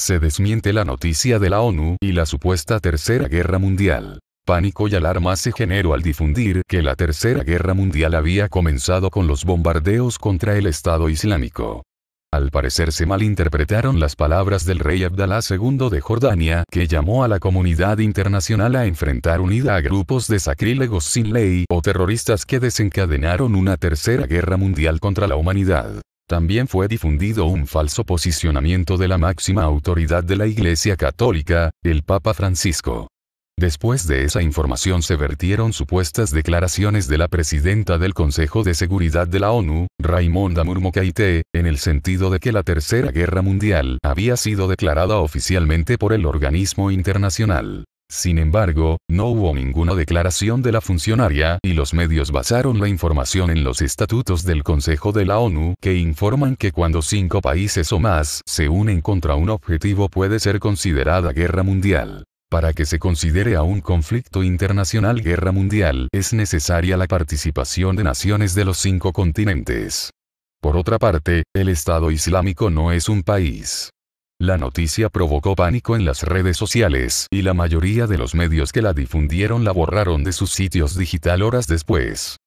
Se desmiente la noticia de la ONU y la supuesta Tercera Guerra Mundial. Pánico y alarma se generó al difundir que la Tercera Guerra Mundial había comenzado con los bombardeos contra el Estado Islámico. Al parecer se malinterpretaron las palabras del rey Abdalá II de Jordania, que llamó a la comunidad internacional a enfrentar unida a grupos de sacrílegos sin ley o terroristas que desencadenaron una tercera guerra mundial contra la humanidad. También fue difundido un falso posicionamiento de la máxima autoridad de la Iglesia Católica, el Papa Francisco. Después de esa información se vertieron supuestas declaraciones de la presidenta del Consejo de Seguridad de la ONU, Raimonda Murmokaité, en el sentido de que la Tercera Guerra Mundial había sido declarada oficialmente por el organismo internacional. Sin embargo, no hubo ninguna declaración de la funcionaria y los medios basaron la información en los estatutos del Consejo de la ONU que informan que cuando cinco países o más se unen contra un objetivo puede ser considerada guerra mundial. Para que se considere a un conflicto internacional guerra mundial es necesaria la participación de naciones de los cinco continentes. Por otra parte, el Estado Islámico no es un país. La noticia provocó pánico en las redes sociales y la mayoría de los medios que la difundieron la borraron de sus sitios digital horas después.